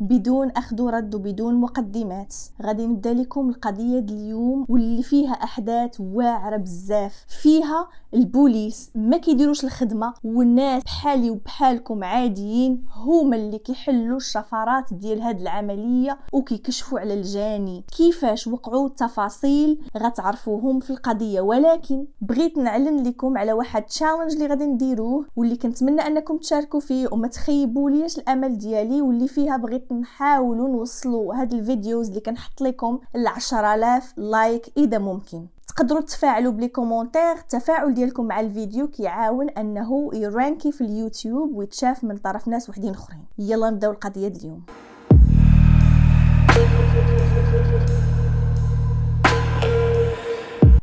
بدون اخذ ورد وبدون مقدمات غادي نبدا لكم القضيه ديال اليوم واللي فيها احداث واعره بزاف فيها البوليس ما كيديروش الخدمه والناس بحالي وبحالكم عاديين هما اللي كيحلوا الشفرات ديال هاد العمليه وكيكشفوا على الجاني كيفاش وقعوا التفاصيل غتعرفوهم في القضيه ولكن بغيت نعلن لكم على واحد تشالنج اللي غادي نديروه واللي كنتمنى انكم تشاركوا فيه وما تخيبوا ليش الامل ديالي واللي فيها بغيت بغيت نحاول نوصلوا هاد الفيديوز اللي كنحط لكم ل 10000 لايك اذا ممكن تقدروا تفاعلوا بلي كومونتير التفاعل ديالكم مع الفيديو كيعاون انه يرانكي في اليوتيوب ويتشاف من طرف ناس وحدين اخرين يلا نبداو القضيه ديال اليوم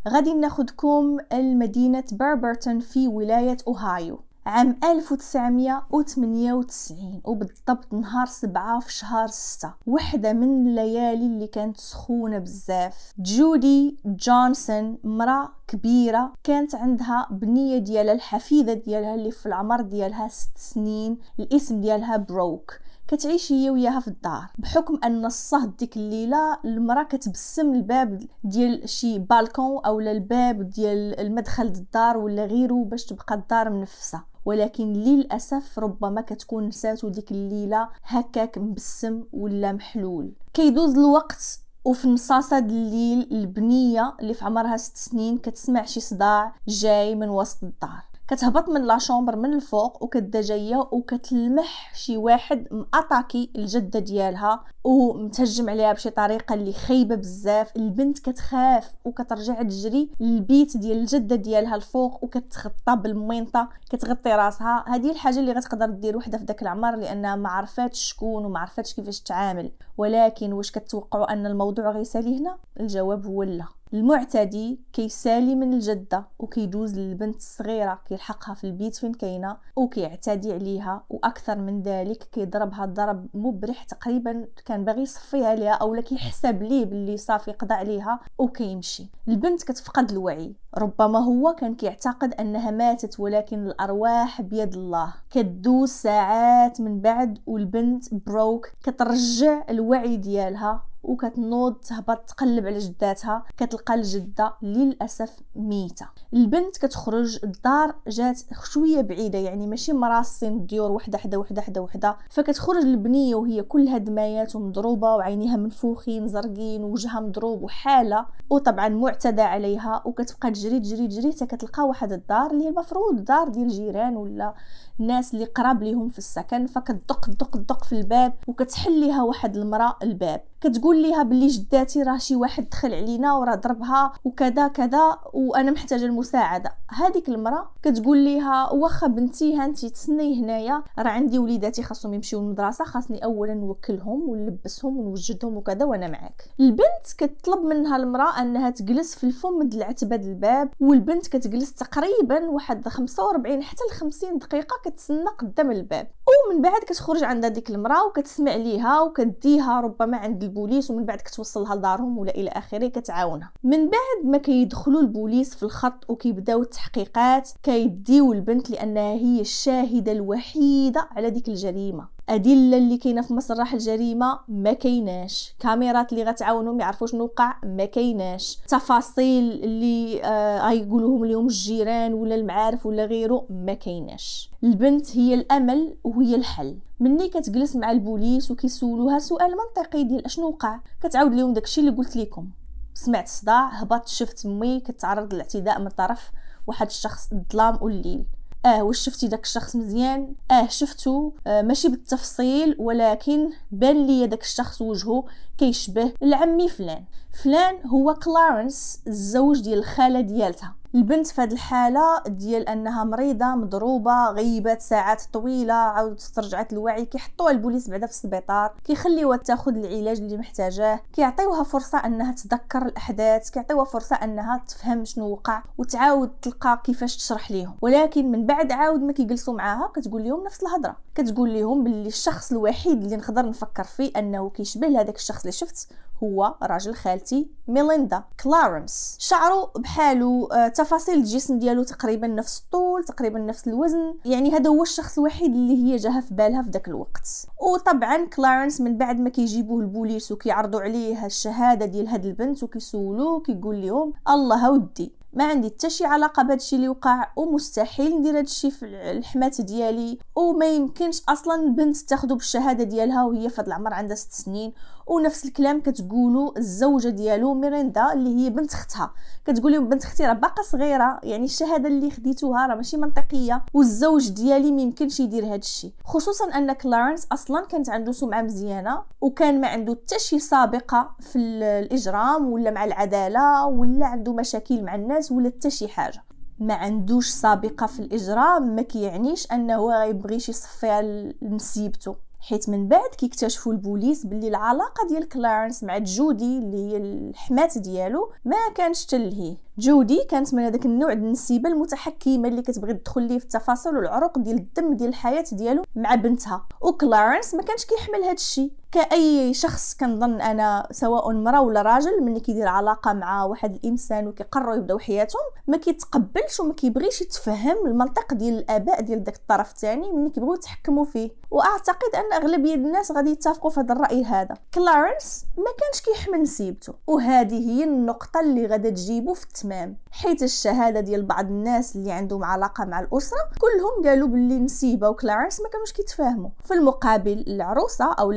غادي ناخدكم لمدينة باربرتون في ولاية أوهايو عام 1998 وبالضبط نهار سبعة في شهر ستة وحدة من الليالي اللي كانت سخونة بزاف جودي جونسون مرأة كبيرة كانت عندها بنية ديالها الحفيدة ديالها اللي في العمر ديالها ست سنين الاسم ديالها بروك كتعيش هي وياها في الدار بحكم ان الصهد ديك الليله المراه كتبسم الباب ديال شي بالكون اولا الباب ديال المدخل الدار ولا غيره باش تبقى الدار منفسه ولكن للاسف ربما كتكون نساتو ديك الليله هكاك مبسم ولا محلول كيدوز الوقت وفي مصاصة الليل البنية اللي في عمرها ست سنين كتسمع شي صداع جاي من وسط الدار كتهبط من لاشومبر من الفوق وكدا جايه وكتلمح شي واحد مأطاكي الجده ديالها ومتهجم عليها بشي طريقه اللي خايبه بزاف البنت كتخاف وكترجع تجري للبيت ديال الجده ديالها الفوق وكتخطى بالمينطة كتغطي راسها هذه الحاجه اللي غتقدر دير وحده في داك العمر لانها ما عرفاتش شكون وما عرفاتش كيفاش تعامل ولكن واش كتوقعوا ان الموضوع غيسالي هنا الجواب هو لا المعتدي كيسالي من الجده وكيدوز للبنت الصغيره كيلحقها في البيت فين كاينه وكيعتدي عليها واكثر من ذلك كيضربها ضرب مبرح تقريبا كان باغي يصفيها ليها اولا كيحسب ليه باللي صافي قضى عليها وكيمشي البنت كتفقد الوعي ربما هو كان كيعتقد أنها ماتت ولكن الأرواح بيد الله كدوز ساعات من بعد والبنت بروك كترجع الوعي ديالها وكتنوض تهبط تقلب على جداتها كتلقى الجده للاسف ميته البنت كتخرج الدار جات شويه بعيده يعني ماشي مراسين الديور وحده حدا وحده حدا وحده فكتخرج البنيه وهي كلها دمايات ومضروبه وعينيها منفوخين زرقين وجهها مضروب وحاله وطبعا معتدى عليها وكتبقى جريت جريت جريت حتى كتلقى واحد الدار اللي المفروض دار ديال جيران ولا الناس اللي قراب ليهم في السكن فكتدق دق دق في الباب وكتحل ليها واحد المراه الباب كتقول ليها بلي جداتي راه شي واحد دخل علينا وراه ضربها وكذا كذا وانا محتاجه المساعده هذيك المراه كتقول ليها واخا بنتي هانتي تسني هنايا راه عندي وليداتي خاصهم يمشيو للمدرسه خاصني اولا نوكلهم ونلبسهم ونوجدهم وكذا وانا معاك البنت كتطلب منها المراه انها تجلس في الفم ديال العتبه د الباب والبنت كتجلس تقريبا واحد 45 حتى ل 50 دقيقه كتسنى قدام الباب ومن بعد كتخرج عند ديك المراه وكتسمع ليها وكديها ربما عند البوليس ومن بعد كتوصلها لدارهم ولا الى اخره كتعاونها من بعد ما كيدخلوا البوليس في الخط وكيبداو التحقيقات كيديو البنت لانها هي الشاهده الوحيده على ديك الجريمه الادله اللي كاينه في مسرح الجريمه ما كايناش كاميرات اللي غتعاونهم يعرفوا شنو وقع ما كايناش تفاصيل اللي آه غيقولوهم لهم الجيران ولا المعارف ولا غيره ما كايناش البنت هي الامل وهي الحل مني كتجلس مع البوليس وكيسولوها سؤال منطقي ديال اشنو وقع كتعاود لهم داكشي اللي قلت لكم سمعت صداع هبطت شفت مي كتعرض للاعتداء من طرف واحد الشخص الظلام والليل اه واش شفتي داك الشخص مزيان اه شفتو آه ماشي بالتفصيل ولكن بان لي داك الشخص وجهه كيشبه العمي فلان فلان هو كلارنس الزوج ديال الخاله ديالتها البنت في هذه الحالة ديال أنها مريضة مضروبة غيبات ساعات طويلة عاود استرجعت الوعي كيحطوها البوليس بعدا في السبيطار كيخليوها تاخذ العلاج اللي محتاجاه كيعطيوها فرصة أنها تذكر الأحداث كيعطيوها فرصة أنها تفهم شنو وقع وتعاود تلقى كيفاش تشرح ليهم ولكن من بعد عاود ما كيجلسوا معاها كتقول لهم نفس الهضرة كتقول لهم باللي الشخص الوحيد اللي نقدر نفكر فيه انه كيشبه لهذاك الشخص اللي شفت هو راجل خالتي ميليندا كلارنس شعره بحالو آه، تفاصيل الجسم ديالو تقريبا نفس الطول تقريبا نفس الوزن يعني هذا هو الشخص الوحيد اللي هي جاها في بالها في ذاك الوقت وطبعا كلارنس من بعد ما كيجيبوه البوليس وكيعرضوا عليه الشهاده ديال هاد البنت وكيسولوه كيقول لهم الله ودي ما عندي حتى شي علاقه بهادشي اللي وقع ومستحيل ندير هادشي في الحمات ديالي وما يمكنش اصلا البنت تاخذو بالشهاده ديالها وهي في العمر عندها 6 سنين ونفس الكلام كتقولو الزوجه ديالو ميريندا اللي هي بنت اختها كتقولي بنت اختي راه باقا صغيره يعني الشهاده اللي خديتوها راه ماشي منطقيه والزوج ديالي ما يمكنش يدير هذا الشيء خصوصا ان كلارنس اصلا كانت عنده سمعه مزيانه وكان ما عنده حتى شي سابقه في الاجرام ولا مع العداله ولا عنده مشاكل مع الناس الناس ولا حتى شي حاجه ما عندوش سابقه في الاجرام ما كيعنيش انه غيبغيش يصفي على مصيبته حيت من بعد كيكتشفوا البوليس باللي العلاقه ديال كلارنس مع جودي اللي هي الحمات ديالو ما كانش تلهيه جودي كانت من هذاك النوع ديال النسيبه المتحكمه اللي كتبغي تدخل ليه في التفاصيل والعروق ديال الدم ديال الحياه ديالو مع بنتها وكلارنس ما كانش كيحمل هذا الشيء كأي شخص كنظن أنا سواء مرا ولا راجل ملي كيدير علاقة مع واحد الإنسان وكيقرروا يبداو حياتهم ما كيتقبلش وما كيبغيش يتفهم المنطق ديال الآباء ديال داك الطرف الثاني ملي كيبغيو يتحكموا فيه وأعتقد أن أغلبية الناس غادي يتفقوا في هذا الرأي هذا كلارنس ما كانش كيحمل نسيبته وهذه هي النقطة اللي غادا تجيبو في التمام حيت الشهادة ديال بعض الناس اللي عندهم علاقة مع الأسرة كلهم قالوا باللي نسيبة وكلارنس ما كانوش كيتفاهموا في المقابل العروسة أو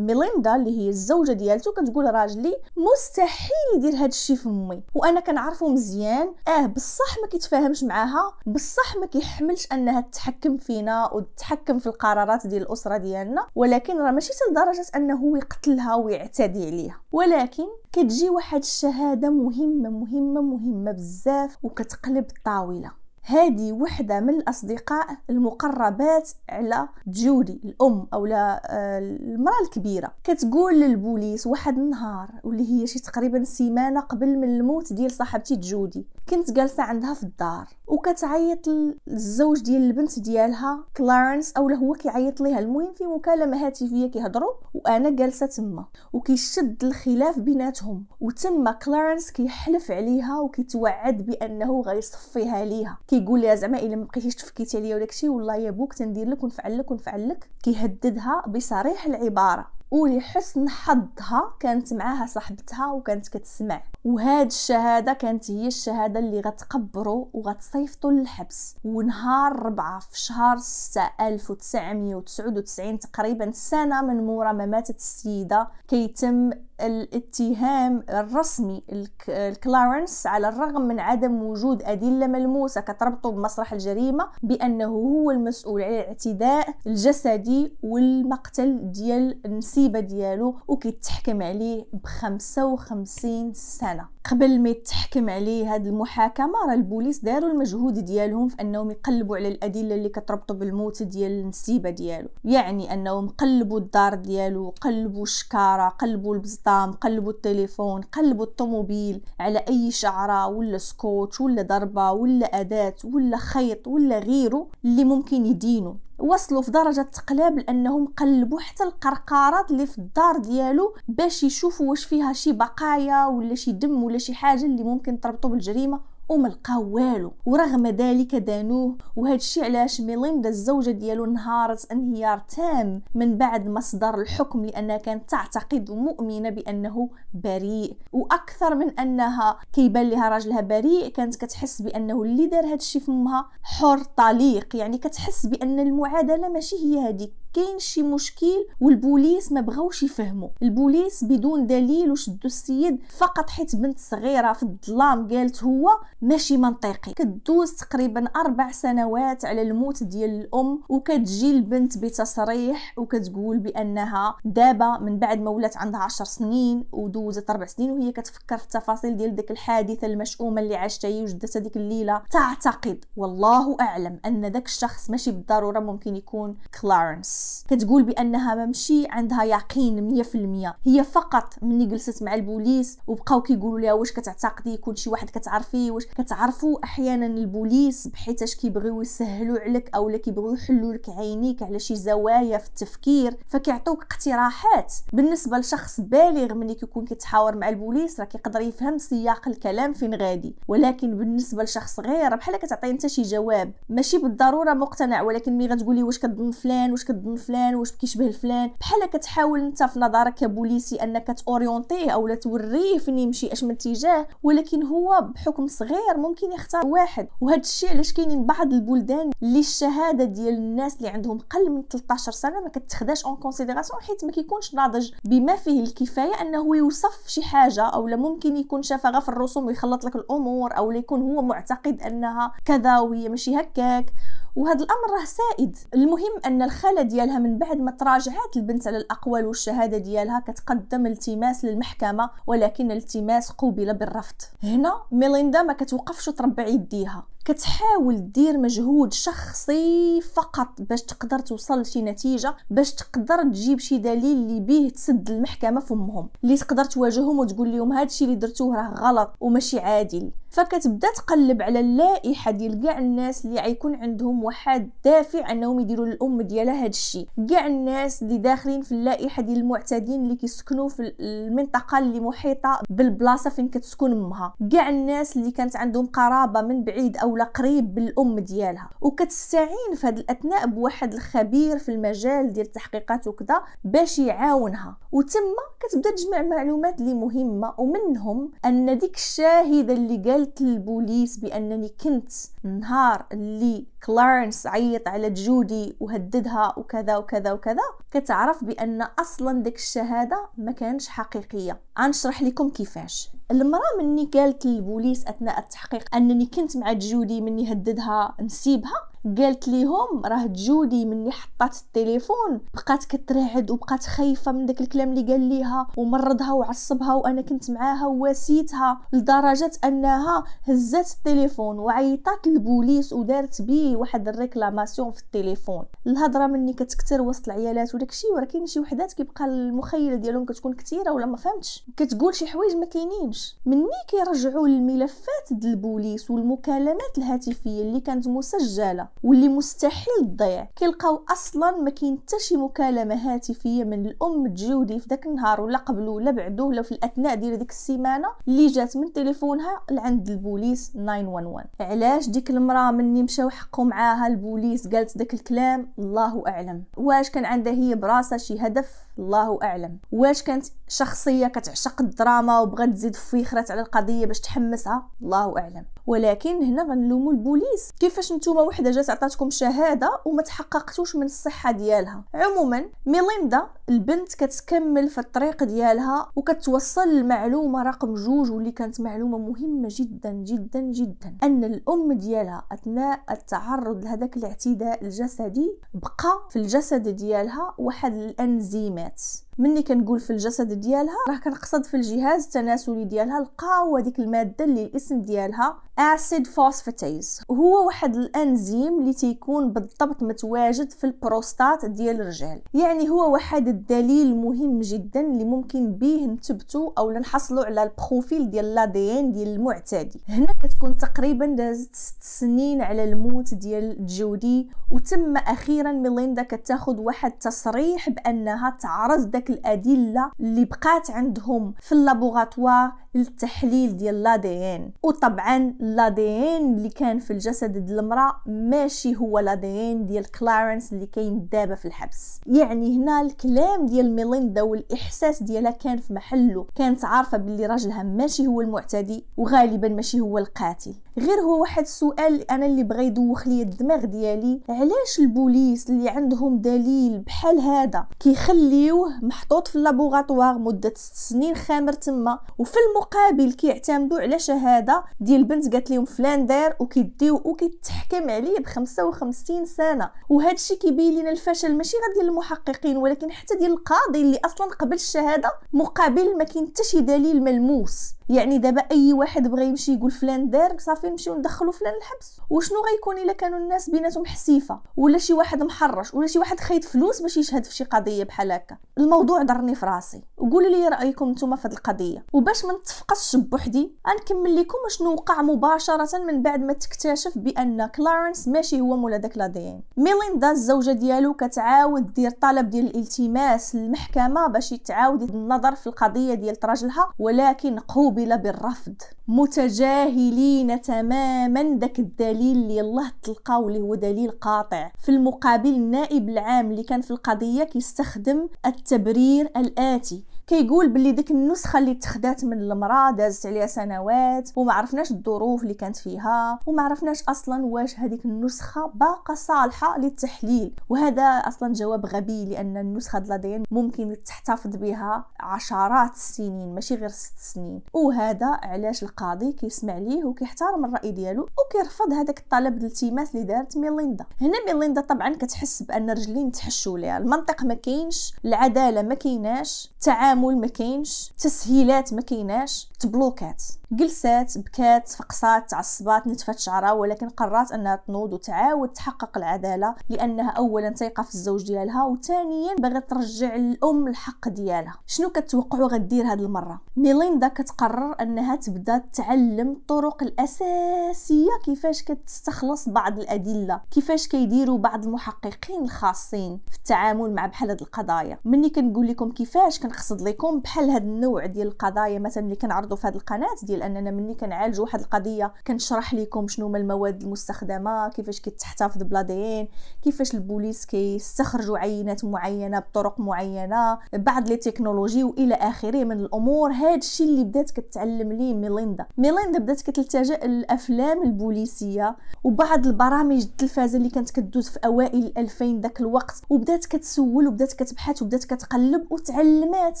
ليندا اللي هي الزوجه ديالته كتقول راجلي مستحيل يدير هذا الشيء في امي وانا كنعرفو مزيان اه بصح ما كيتفاهمش معاها بصح ما كيحملش انها تتحكم فينا وتتحكم في القرارات ديال الاسره ديالنا ولكن راه ماشي لدرجه انه يقتلها ويعتدي عليها ولكن كتجي واحد الشهاده مهمه مهمه مهمه بزاف وكتقلب الطاوله هذه وحدة من الأصدقاء المقربات على جودي الأم أو آه، المرأة الكبيرة كتقول للبوليس واحد النهار واللي هي شي تقريبا سيمانة قبل من الموت ديال صاحبتي جودي كنت جالسه عندها في الدار وكتعيط للزوج ديال البنت ديالها كلارنس اولا هو كيعيط ليها المهم في مكالمه هاتفيه كيهضروا وانا جالسه تما وكيشد الخلاف بيناتهم وتما كلارنس كيحلف عليها وكيتوعد بانه غيصفيها ليها كيقول لها زعما الا ما بقيتيش تفكيتي عليا وداكشي والله يا بوك تندير لك ونفعل لك ونفعل لك كيهددها بصريح العباره ولحسن حظها كانت معاها صاحبتها وكانت كتسمع وهاد الشهاده كانت هي الشهاده اللي غتقبروا وغتصيفطوا للحبس ونهار 4 في شهر 6 1999 تقريبا سنه من مورا ما ماتت السيده كيتم الاتهام الرسمي لكلارنس على الرغم من عدم وجود أدلة ملموسة كتربطه بمسرح الجريمة بأنه هو المسؤول على الاعتداء الجسدي والمقتل ديال النساء النسيبه ديالو وكيتحكم عليه ب 55 سنه قبل ما يتحكم عليه هاد المحاكمه راه البوليس داروا المجهود ديالهم في انهم يقلبوا على الادله اللي كتربطو بالموت ديال النسيبه ديالو يعني انهم قلبوا الدار ديالو قلبوا الشكاره قلبوا البزطام قلبوا التليفون قلبوا الطوموبيل على اي شعره ولا سكوتش ولا ضربه ولا اداه ولا خيط ولا غيره اللي ممكن يدينو وصلوا في درجه تقلاب لانهم قلبوا حتى القرقارات اللي في الدار ديالو باش يشوفوا واش فيها شي بقايا ولا شي دم ولا شي حاجه اللي ممكن تربطوا بالجريمه وما لقاو والو ورغم ذلك دانوه وهذا الشيء علاش ميليندا الزوجه ديالو انهارت انهيار تام من بعد ما صدر الحكم لانها كانت تعتقد مؤمنه بانه بريء واكثر من انها كيبان لها راجلها بريء كانت كتحس بانه اللي دار هذا الشيء فمها حر طليق يعني كتحس بان المعادله ماشي هي هذيك كاين شي مشكل والبوليس ما بغاوش يفهموا البوليس بدون دليل وشدوا السيد فقط حيت بنت صغيره في الظلام قالت هو ماشي منطقي كدوز تقريبا اربع سنوات على الموت ديال الام وكتجي البنت بتصريح وكتقول بانها دابا من بعد ما ولات عندها عشر سنين ودوزت اربع سنين وهي كتفكر في التفاصيل ديال ديك الحادثه المشؤومه اللي عاشتها هي وجدتها ديك الليله تعتقد والله اعلم ان ذاك الشخص ماشي بالضروره ممكن يكون كلارنس كتقول بانها ممشي عندها يقين 100% هي فقط ملي جلست مع البوليس وبقاو كيقولوا لها واش كتعتقدي يكون شي واحد كتعرفيه واش كتعرفوا احيانا البوليس بحيتاش كيبغيو يسهلوا عليك اولا كيبغيو يحلوا لك عينيك على شي زوايا في التفكير فكيعطوك اقتراحات بالنسبه لشخص بالغ ملي كيكون كيتحاور مع البوليس راه كيقدر يفهم سياق الكلام فين غادي ولكن بالنسبه لشخص غير بحال كتعطي انت شي جواب ماشي بالضروره مقتنع ولكن ملي غتقولي واش كتظن فلان واش كتظن ابن فلان واش كيشبه لفلان بحال كتحاول انت في نظرك كبوليسي انك تاورينتيه اولا توريه فين يمشي اش من اتجاه ولكن هو بحكم صغير ممكن يختار واحد وهذا الشيء علاش كاينين بعض البلدان اللي الشهاده ديال الناس اللي عندهم قل من 13 سنه ما كتخداش اون كونسيديراسيون حيت ما كيكونش ناضج بما فيه الكفايه انه يوصف شي حاجه لا ممكن يكون شافها غير في الرسوم ويخلط لك الامور او يكون هو معتقد انها كذا وهي ماشي هكاك وهذا الامر راه سائد المهم ان الخاله ديالها من بعد ما تراجعات البنت على الاقوال والشهاده ديالها كتقدم التماس للمحكمه ولكن التماس قوبل بالرفض هنا ميليندا ما كتوقفش تربع يديها كتحاول دير مجهود شخصي فقط باش تقدر توصل لشي نتيجه باش تقدر تجيب شي دليل اللي بيه تسد المحكمه فمهم اللي تقدر تواجههم وتقول لهم هادشي اللي درتوه راه غلط وماشي عادل فكتبدا تقلب على اللائحه ديال كاع الناس اللي غيكون عندهم واحد دافع انهم يديروا الام ديالها هذا الشيء كاع الناس اللي داخلين في اللائحه ديال المعتادين اللي كيسكنوا في المنطقه اللي محيطه بالبلاصه فين كتسكن امها كاع الناس اللي كانت عندهم قرابه من بعيد او قريب بالام ديالها وكتستعين في هذه الاثناء بواحد الخبير في المجال ديال التحقيقات وكذا باش يعاونها وتما كتبدا تجمع معلومات اللي مهمه ومنهم ان ديك الشاهده اللي قال قلت للبوليس بانني كنت النهار اللي كلارنس عيط على جودي وهددها وكذا وكذا وكذا كتعرف بان اصلا ديك الشهاده ما كانش حقيقيه غنشرح لكم كيفاش المراه مني قالت للبوليس اثناء التحقيق انني كنت مع جودي مني هددها نسيبها قالت ليهم راه جودي مني حطات التليفون بقات كترعد وبقات خايفه من داك الكلام اللي قال ليها ومرضها وعصبها وانا كنت معاها وواسيتها لدرجه انها هزات التليفون وعيطات للبوليس ودارت بيه واحد الريكلاماسيون في التليفون الهضره مني كتكثر وسط العيالات وداكشي كاين شي وحدات كيبقى المخيله ديالهم كتكون كثيره ولا ما فهمتش كتقول شي حوايج ما كاينينش مني كيرجعوا للملفات ديال البوليس والمكالمات الهاتفيه اللي كانت مسجله واللي مستحيل تضيع كيلقاو اصلا ما كاين حتى شي مكالمه هاتفيه من الام جودي في داك النهار ولا قبله ولا بعده ولا في الاثناء ديال ديك السيمانه اللي جات من تليفونها لعند البوليس 911 علاش ديك المراه مني مشاو حق حقوا معاها البوليس قالت داك الكلام الله اعلم واش كان عندها هي براسها شي هدف الله اعلم واش كانت شخصيه كتعشق الدراما وبغات تزيد فيخرات على القضيه باش تحمسها الله اعلم ولكن هنا غنلوموا البوليس كيفاش نتوما وحده جات عطاتكم شهاده وما تحققتوش من الصحه ديالها عموما ميليندا البنت كتكمل في الطريق ديالها وكتوصل المعلومه رقم جوج واللي كانت معلومه مهمه جدا جدا جدا ان الام ديالها اثناء التعرض لهذاك الاعتداء الجسدي بقى في الجسد ديالها واحد الانزيمات minutes ملي كنقول في الجسد ديالها راه كنقصد في الجهاز التناسلي ديالها لقاو هذيك الماده اللي الاسم ديالها اسيد فوسفاتيز هو واحد الانزيم اللي تيكون بالضبط متواجد في البروستات ديال الرجال يعني هو واحد الدليل مهم جدا اللي ممكن به نثبتوا او نحصلوا على البروفيل ديال لادين ديال المعتدي هنا كتكون تقريبا دازت 6 سنين على الموت ديال جودي وتم اخيرا ميليندا كتاخذ واحد تصريح بانها تعرض الادله اللي بقات عندهم في اللابوغاتوار للتحليل ديال لادين وطبعا لادين اللي كان في الجسد ديال المراه ماشي هو لادين ديال كلارنس اللي كاين دابا في الحبس يعني هنا الكلام ديال ميليندا والاحساس ديالها كان في محله كانت عارفه باللي راجلها ماشي هو المعتدي وغالبا ماشي هو القاتل غير هو واحد السؤال انا اللي بغى يدوخ لي الدماغ ديالي علاش البوليس اللي عندهم دليل بحال هذا كيخليوه محطوط في لابوغاتوار مده 6 سنين خامر تما وفي المقابل المقابل كيعتمدوا على شهاده ديال بنت قالت لهم فلان دار وكيديو وكيتحكم عليه ب 55 سنه وهذا الشيء كيبين لنا الفشل ماشي غير ديال المحققين ولكن حتى ديال القاضي اللي اصلا قبل الشهاده مقابل ما كاين حتى شي دليل ملموس يعني دابا اي واحد بغى يمشي يقول فلان دار صافي نمشيو ندخلو فلان الحبس وشنو غيكون الا كانوا الناس بيناتهم حسيفه ولا شي واحد محرش ولا شي واحد خايد فلوس باش يشهد في شي قضيه بحال هكا الموضوع ضرني في راسي وقولوا لي رايكم نتوما في هذه القضيه وباش ما تفقصش بوحدي غنكمل لكم شنو وقع مباشره من بعد ما تكتشف بان كلارنس ماشي هو مولا داك لادين ميليندا الزوجه ديالو كتعاود دير طلب ديال الالتماس للمحكمه باش يتعاود النظر في القضيه ديال راجلها ولكن قوبل بالرفض متجاهلين تماما داك الدليل اللي الله تلقاو اللي هو دليل قاطع في المقابل النائب العام اللي كان في القضيه كيستخدم التبرير الاتي كيقول باللي ديك النسخه اللي تخدات من المراه دازت عليها سنوات وما عرفناش الظروف اللي كانت فيها وما عرفناش اصلا واش هذيك النسخه باقه صالحه للتحليل وهذا اصلا جواب غبي لان النسخه ديال الدين ممكن تحتفظ بها عشرات السنين ماشي غير ست سنين وهذا علاش القاضي كيسمع ليه وكيحترم الراي ديالو وكيرفض هذاك الطلب الالتماس اللي دارت ميليندا هنا ميليندا طبعا كتحس بان رجلين تحشوا ليها المنطق ما كاينش العداله ما كيناش التعامل التعامل ما كاينش تسهيلات ما كايناش تبلوكات جلسات بكات فقصات تعصبات نتفت شعرها ولكن قررت انها تنوض وتعاود تحقق العداله لانها اولا تيقه في الزوج ديالها وثانيا باغي ترجع الام الحق ديالها شنو كتوقعوا غدير هاد المره ميليندا كتقرر انها تبدا تعلم الطرق الاساسيه كيفاش كتستخلص بعض الادله كيفاش كيديروا بعض المحققين الخاصين في التعامل مع بحال هاد القضايا مني كنقول لكم كيفاش كنقصد لكم بحال هاد النوع ديال القضايا مثلا اللي كنعرضوا في هذه القناه ديال ديال اننا ملي كنعالج واحد القضيه كنشرح لكم شنو هما المواد المستخدمه كيفاش كيتحتفظ بلا دي ان كيفاش البوليس كيستخرجوا عينات معينه بطرق معينه بعض لي تكنولوجي والى اخره من الامور هذا الشيء اللي بدات كتعلم ليه ميليندا ميليندا بدات كتلتجا للافلام البوليسيه وبعض البرامج التلفازه اللي كانت كدوز في اوائل 2000 ذاك الوقت وبدات كتسول وبدات كتبحث وبدات كتقلب وتعلمات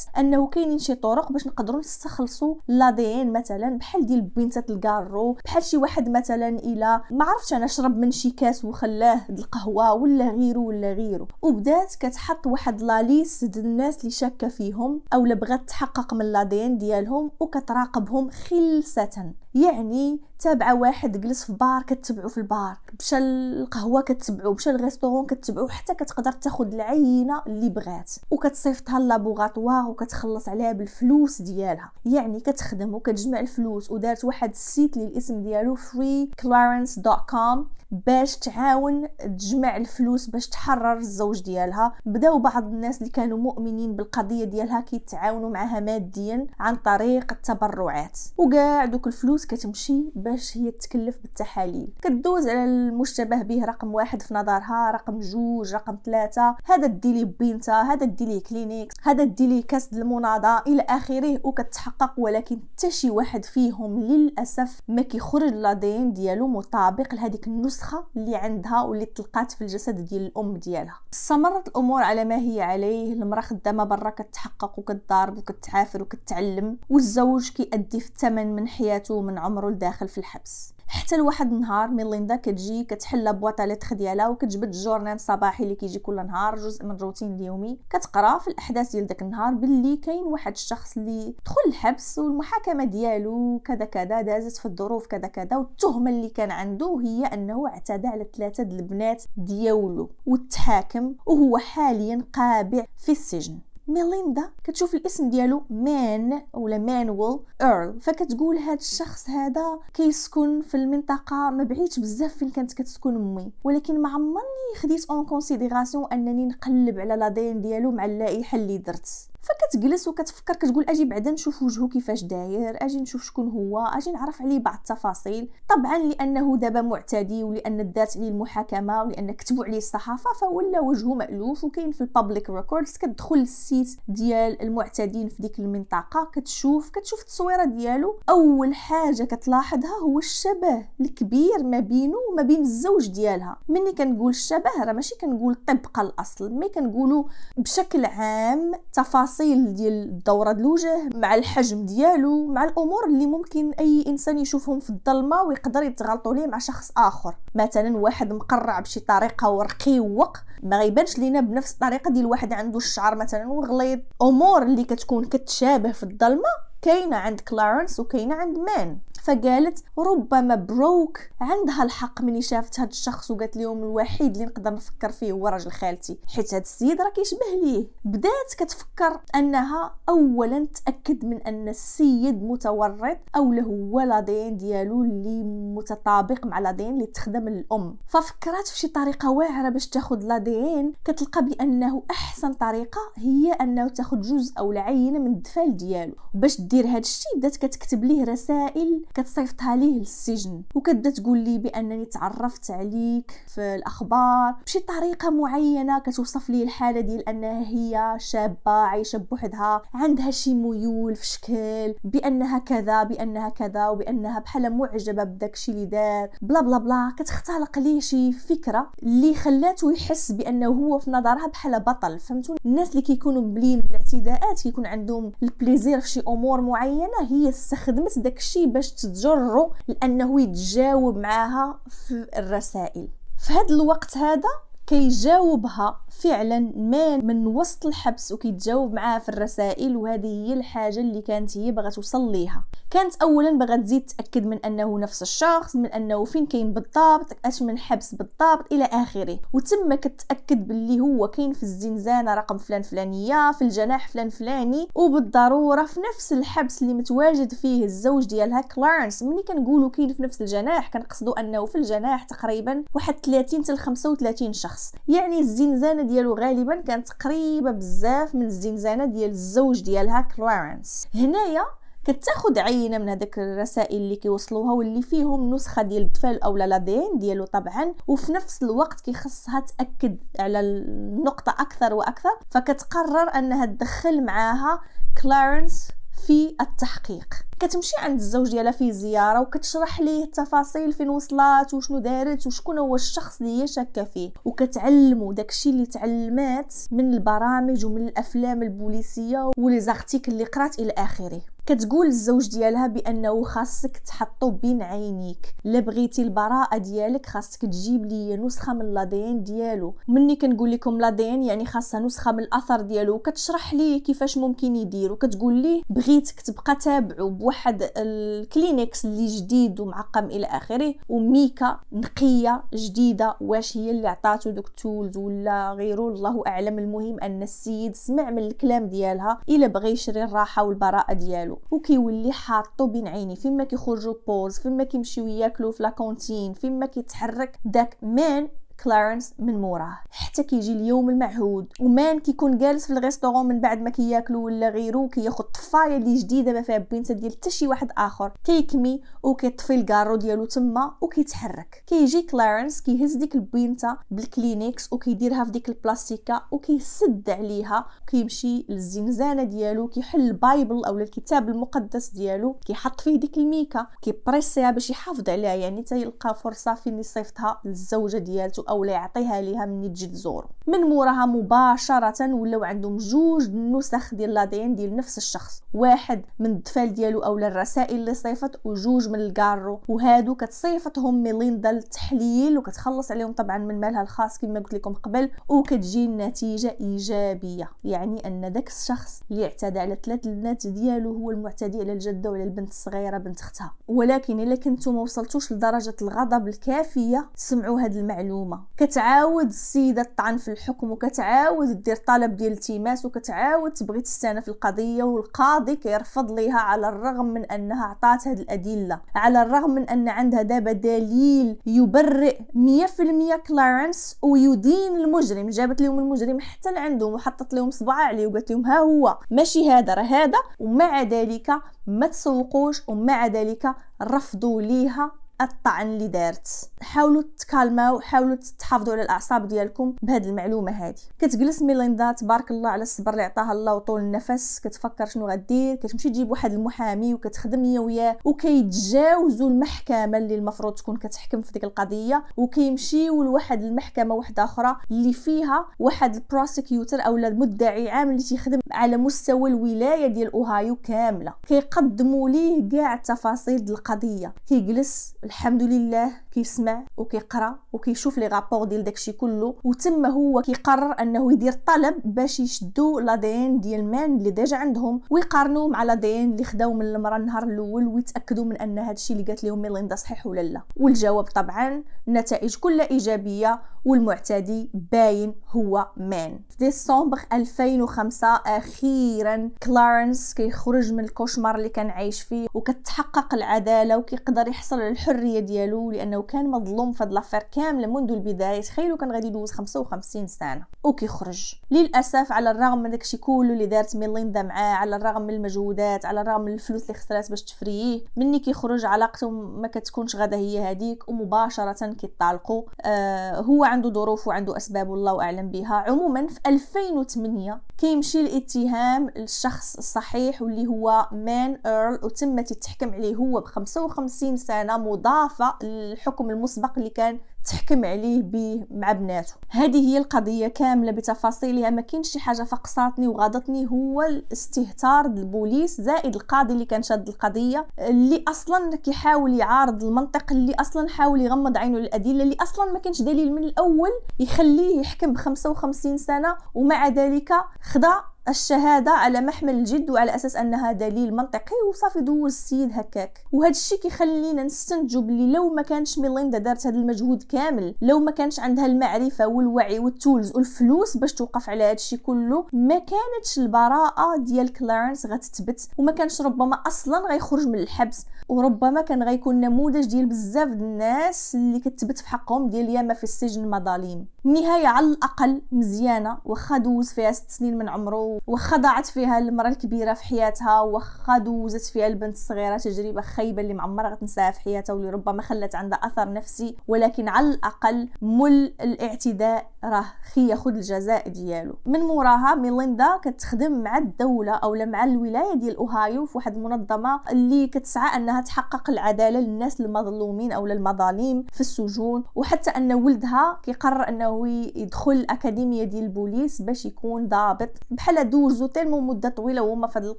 انه كاينين شي طرق باش نقدروا نستخلصوا لا دي ان مثلا بحال ديال بوينتات الكارو بحال شي واحد مثلا الى ما عرفتش انا شرب من شي كاس وخلاه القهوه ولا غيره ولا غيره وبدات كتحط واحد ليست ديال الناس اللي شاكه فيهم او بغات تحقق من لادين ديالهم وكتراقبهم خلسه يعني تابعه واحد جلس في بار كتبعو في البار مشى القهوه كتبعو مشى الريستورون كتبعو حتى كتقدر تاخد العينه اللي بغات وكتصيفطها لابوغاتوار وكتخلص عليها بالفلوس ديالها يعني كتخدم وكتجمع الفلوس ودارت واحد السيت اللي الاسم ديالو freeclarence.com باش تعاون تجمع الفلوس باش تحرر الزوج ديالها بداو بعض الناس اللي كانوا مؤمنين بالقضيه ديالها كيتعاونوا معها ماديا عن طريق التبرعات وكاع دوك الفلوس كتمشي باش هي تكلف بالتحاليل كدوز على المشتبه به رقم واحد في نظرها رقم جوج رقم ثلاثة هذا ديلي ليه بنتها هذا دي كلينيكس هذا ديلي كاس المناضة الى اخره وكتحقق ولكن تشي واحد فيهم للاسف ما كيخرج لادين ديالو مطابق لهذيك النسخة اللي عندها واللي تلقات في الجسد ديال الام ديالها استمرت الامور على ما هي عليه المراه خدامه برا كتحقق وكتضارب وكتعافر وكتعلم والزوج كيأدي في الثمن من حياته من عمره لداخل في الحبس حتى لواحد النهار ميليندا كتجي كتحل بواطا لتخ ديالها وكتجبد الجورنال الصباحي اللي كيجي كل نهار جزء من الروتين اليومي كتقرا في الاحداث ديال داك النهار باللي كاين واحد الشخص اللي دخل الحبس والمحاكمه ديالو كذا كذا دازت في الظروف كذا كذا والتهمه اللي كان عنده هي انه اعتدى على ثلاثه البنات ديالو وتحاكم وهو حاليا قابع في السجن ميليندا كتشوف الاسم ديالو مان ولا مانويل ايرل فكتقول هاد الشخص هذا كيسكن في المنطقه ما بعيدش بزاف فين كانت كتسكن امي ولكن ما عمرني خديت اون كونسيديراسيون انني نقلب على لادين ديالو مع اللائحه اللي درت فكتجلس وكتفكر كتقول اجي بعدا نشوف وجهه كيفاش داير اجي نشوف شكون هو اجي نعرف عليه بعض التفاصيل طبعا لانه دابا معتدي ولان دارت عليه المحاكمه ولان كتبوا عليه الصحافه فولا وجهه مألوف وكاين في البابليك ريكوردز كتدخل للسيت ديال المعتدين في ديك المنطقه كتشوف كتشوف التصويره ديالو اول حاجه كتلاحظها هو الشبه الكبير ما بينه وما بين الزوج ديالها ملي كنقول الشبه راه ماشي كنقول طبق الاصل مي كنقولوا بشكل عام تفاصيل التفاصيل ديال دورة الوجه مع الحجم ديالو مع الامور اللي ممكن اي انسان يشوفهم في الظلمه ويقدر يتغلطوا ليه مع شخص اخر مثلا واحد مقرع بشي طريقه ورقيوق ما غيبانش لينا بنفس الطريقه ديال واحد عنده الشعر مثلا وغليظ امور اللي كتكون كتشابه في الظلمه كاينه عند كلارنس وكاينه عند مان فقالت ربما بروك عندها الحق مني شافت هاد الشخص وقالت لهم الوحيد اللي نقدر نفكر فيه هو راجل خالتي حيت هاد السيد راه كيشبه ليه بدات كتفكر انها اولا تاكد من ان السيد متورط او له هو لادين ديالو اللي متطابق مع لادين اللي تخدم الام ففكرات في شي طريقه واعره باش تاخذ لادين كتلقى بانه احسن طريقه هي انه تاخذ جزء او العينه من الدفال ديالو وباش دير هاد الشيء بدات كتكتب ليه رسائل كتصيفطها ليه للسجن وكتبدا تقول لي بانني تعرفت عليك في الاخبار بشي طريقه معينه كتوصف لي الحاله ديال انها هي شابه عايشه بوحدها عندها شي ميول في شكل بانها كذا بانها كذا وبانها بحال معجبه بداكشي اللي دار بلا بلا بلا كتختلق ليه شي فكره اللي خلاته يحس بانه هو في نظرها بحال بطل فهمتوا الناس اللي كيكونوا مبلين بالاعتداءات كيكون عندهم البليزير في شي امور معينه هي استخدمت داكشي باش تجروا لانه يتجاوب معاها في الرسائل في هذا الوقت هذا كيجاوبها فعلا ما من وسط الحبس وكيتجاوب معاها في الرسائل وهذه هي الحاجه اللي كانت هي باغا توصل ليها كانت اولا باغا تزيد تاكد من انه نفس الشخص من انه فين كاين بالضبط اش من حبس بالضبط الى اخره وتم كتاكد باللي هو كاين في الزنزانه رقم فلان فلانيه في الجناح فلان فلاني وبالضروره في نفس الحبس اللي متواجد فيه الزوج ديالها كلارنس ملي كنقولوا كاين في نفس الجناح كنقصدوا انه في الجناح تقريبا واحد 30 حتى 35 شخص يعني الزنزانه ديالو غالبا كانت قريبه بزاف من الزنزانه ديال الزوج ديالها كلارنس هنايا كتاخد عينه من هذاك الرسائل اللي كيوصلوها واللي فيهم نسخه ديال الطفل او لا دين ديالو طبعا وفي نفس الوقت كيخصها تاكد على النقطه اكثر واكثر فكتقرر انها تدخل معاها كلارنس في التحقيق كتمشي عند الزوج ديالها في زياره وكتشرح ليه التفاصيل فين وصلات وشنو دارت وشكون هو الشخص اللي هي شاكه فيه وكتعلمو داكشي اللي تعلمات من البرامج ومن الافلام البوليسيه ولي اللي قرات الى اخره كتقول الزوج ديالها بانه خاصك تحطو بين عينيك الا بغيتي البراءه ديالك خاصك تجيب لي نسخه من لادين ديالو مني كنقول لكم لادين يعني خاصها نسخه من الاثر ديالو وكتشرح ليه كيفاش ممكن يدير وكتقول لي بغيتك تبقى تابعو بواحد الكلينكس اللي جديد ومعقم الى اخره وميكا نقيه جديده واش هي اللي عطاتو دوك التولز ولا غيره الله اعلم المهم ان السيد سمع من الكلام ديالها الا بغى يشري الراحه والبراءه ديالو ديالو وكيولي حاطو بين عيني فين ما كيخرجوا بوز فين ما كيمشيو ياكلوا في لا كونتين فين ما كيتحرك داك مان كلارنس من موراه حتى كيجي اليوم المعهود ومان كيكون جالس في الريستورون من بعد ما كياكلو ولا غيرو كياخد طفايه اللي جديده ما فيها بنت ديال حتى شي واحد اخر كيكمي وكيطفي الكارو ديالو تما وكيتحرك كيجي كلارنس كيهز ديك البنت بالكلينيكس وكيديرها في ديك البلاستيكه وكيسد عليها وكيمشي للزنزانه ديالو كيحل البايبل او الكتاب المقدس ديالو كيحط فيه ديك الميكا كيبريسيها باش يحافظ عليها يعني تيلقى يلقى فرصه فين يصيفطها للزوجه ديالته او لا يعطيها ليها من تجي تزورو من موراها مباشره ولاو عندهم جوج النسخ ديال لادين ديال نفس الشخص واحد من الدفال ديالو اولا الرسائل اللي صيفط وجوج من الكارو وهادو كتصيفطهم ميليندا للتحليل وكتخلص عليهم طبعا من مالها الخاص كما قلت لكم قبل وكتجي النتيجه ايجابيه يعني ان داك الشخص اللي اعتدى على ثلاث البنات ديالو هو المعتدي على الجده ولا البنت الصغيره بنت اختها ولكن الا كنتو ما وصلتوش لدرجه الغضب الكافيه سمعوا هاد المعلومه كتعاود السيده الطعن في الحكم وكتعاود دير طلب ديال التماس وكتعاود تبغي تستانف القضيه والقاضي كيرفض ليها على الرغم من انها عطات هذه الادله على الرغم من ان عندها دابا دليل يبرئ 100% كلارنس ويدين المجرم جابت لهم المجرم حتى لعندهم وحطت لهم صباع عليه وقالت لهم ها هو ماشي هذا راه هذا ومع ذلك ما تسوقوش ومع ذلك رفضوا ليها الطعن اللي دارت حاولوا تكالماو حاولوا تحافظوا على الاعصاب ديالكم بهاد المعلومه هذه كتجلس ميليندا تبارك الله على الصبر اللي عطاها الله وطول النفس كتفكر شنو غدير كتمشي تجيب واحد المحامي وكتخدم هي وياه وكيتجاوزوا المحكمه اللي المفروض تكون كتحكم في ديك القضيه وكيمشيو لواحد المحكمه واحده اخرى اللي فيها واحد البروسيكيوتر اولا المدعي عام اللي تيخدم على مستوى الولايه ديال اوهايو كامله كيقدموا ليه كاع التفاصيل القضيه كيجلس الحمد لله كيسمع وكيقرا وكيشوف لي غابور ديال داكشي كله وتما هو كيقرر انه يدير طلب باش يشدو لادين ديال مان اللي ديجا عندهم ويقارنو مع لادين اللي خداو من المراه النهار الاول ويتاكدوا من ان هادشي اللي قالت لهم ميليندا صحيح ولا لا والجواب طبعا النتائج كلها ايجابيه والمعتدي باين هو مان في ديسمبر 2005 اخيرا كلارنس كيخرج من الكوشمار اللي كان عايش فيه وكتحقق العداله وكيقدر يحصل على الحريه ديالو لانه كان مظلوم في هاد لافير كامله منذ البدايه تخيلوا كان غادي يدوز 55 سنه وكيخرج للاسف على الرغم من داكشي كله اللي دارت ميليندا معاه على الرغم من المجهودات على الرغم من الفلوس اللي خسرات باش تفريه مني كيخرج علاقته ما كتكونش غدا هي هذيك ومباشره كيطلقوا آه هو عنده ظروف وعنده اسباب والله اعلم بها عموما في 2008 كيمشي الاتهام للشخص الصحيح واللي هو مان ايرل وتم تتحكم عليه هو ب 55 سنه مضافه للحكم الحكم المسبق اللي كان تحكم عليه به مع بناته هذه هي القضيه كامله بتفاصيلها ما كاينش شي حاجه فقصاتني وغاضتني هو الاستهتار البوليس زائد القاضي اللي كان شاد القضيه اللي اصلا كيحاول يعارض المنطق اللي اصلا حاول يغمض عينه للادله اللي اصلا ما كانش دليل من الاول يخليه يحكم ب 55 سنه ومع ذلك خدا الشهاده على محمل الجد وعلى اساس انها دليل منطقي وصافي دوز السيد هكاك وهذا الشيء كيخلينا نستنتجو بلي لو ما كانش ميليندا دارت هذا المجهود كامل لو ما كانش عندها المعرفه والوعي والتولز والفلوس باش توقف على هذا الشيء كله ما كانتش البراءه ديال كلارنس غتثبت وما كانش ربما اصلا غيخرج من الحبس وربما كان غيكون نموذج ديال بزاف الناس اللي كتبت في حقهم ديال ياما في السجن مظالم النهايه على الاقل مزيانه واخا دوز فيها ست سنين من عمره واخا ضاعت فيها المراه الكبيره في حياتها واخا دوزت فيها البنت الصغيره تجربه خايبه اللي معمرها غتنساها في حياتها واللي ربما خلت عندها اثر نفسي ولكن على الاقل مل الاعتداء راه خي ياخذ الجزاء ديالو من موراها ميليندا كتخدم مع الدوله او مع الولايه ديال اوهايو في واحد المنظمه اللي كتسعى انها انها تحقق العداله للناس المظلومين او للمظالم في السجون وحتى ان ولدها كيقرر انه يدخل الاكاديميه ديال البوليس باش يكون ضابط بحال دوزو تيلمو مده طويله وهما في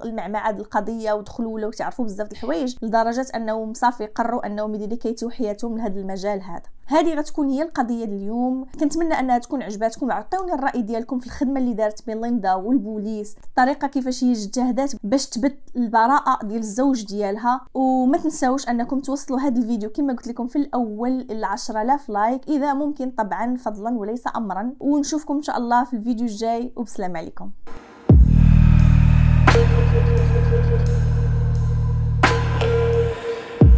المعمعه القضيه ودخلوا ولاو تعرفوا بزاف د الحوايج لدرجه انهم صافي قرروا انهم يديكيتو حياتهم لهذا المجال هذا هذه غتكون هي القضيه اليوم كنتمنى انها تكون عجباتكم عطيوني الراي ديالكم في الخدمه اللي دارت بين ليندا والبوليس الطريقه كيفاش هي اجتهدات باش تبت البراءه ديال الزوج ديالها وما تنساوش انكم توصلوا هذا الفيديو كما قلت لكم في الاول ال آلاف لايك اذا ممكن طبعا فضلا وليس امرا ونشوفكم ان شاء الله في الفيديو الجاي وبسلام عليكم